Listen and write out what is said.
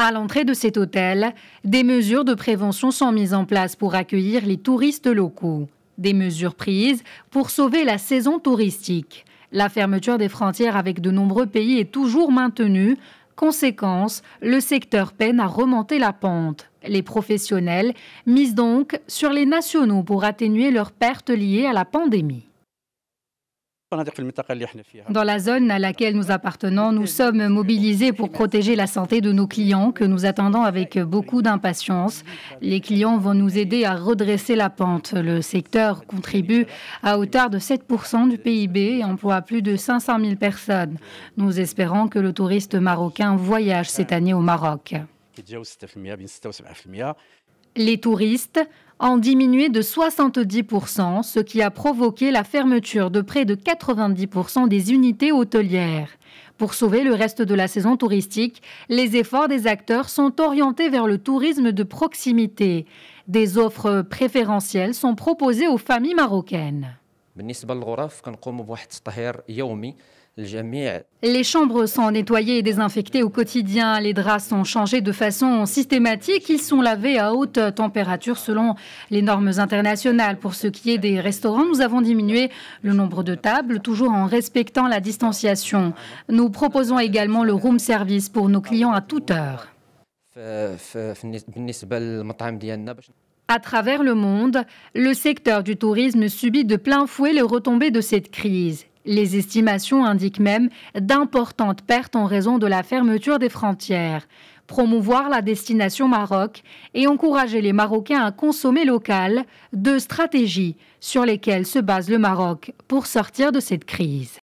à l'entrée de cet hôtel, des mesures de prévention sont mises en place pour accueillir les touristes locaux. Des mesures prises pour sauver la saison touristique. La fermeture des frontières avec de nombreux pays est toujours maintenue. Conséquence, le secteur peine à remonter la pente. Les professionnels misent donc sur les nationaux pour atténuer leurs pertes liées à la pandémie. Dans la zone à laquelle nous appartenons, nous sommes mobilisés pour protéger la santé de nos clients que nous attendons avec beaucoup d'impatience. Les clients vont nous aider à redresser la pente. Le secteur contribue à hauteur de 7% du PIB et emploie plus de 500 000 personnes. Nous espérons que le touriste marocain voyage cette année au Maroc. Les touristes ont diminué de 70%, ce qui a provoqué la fermeture de près de 90% des unités hôtelières. Pour sauver le reste de la saison touristique, les efforts des acteurs sont orientés vers le tourisme de proximité. Des offres préférentielles sont proposées aux familles marocaines. Les chambres sont nettoyées et désinfectées au quotidien. Les draps sont changés de façon systématique. Ils sont lavés à haute température selon les normes internationales. Pour ce qui est des restaurants, nous avons diminué le nombre de tables, toujours en respectant la distanciation. Nous proposons également le room service pour nos clients à toute heure. À travers le monde, le secteur du tourisme subit de plein fouet les retombées de cette crise. Les estimations indiquent même d'importantes pertes en raison de la fermeture des frontières. Promouvoir la destination Maroc et encourager les Marocains à consommer local, deux stratégies sur lesquelles se base le Maroc pour sortir de cette crise.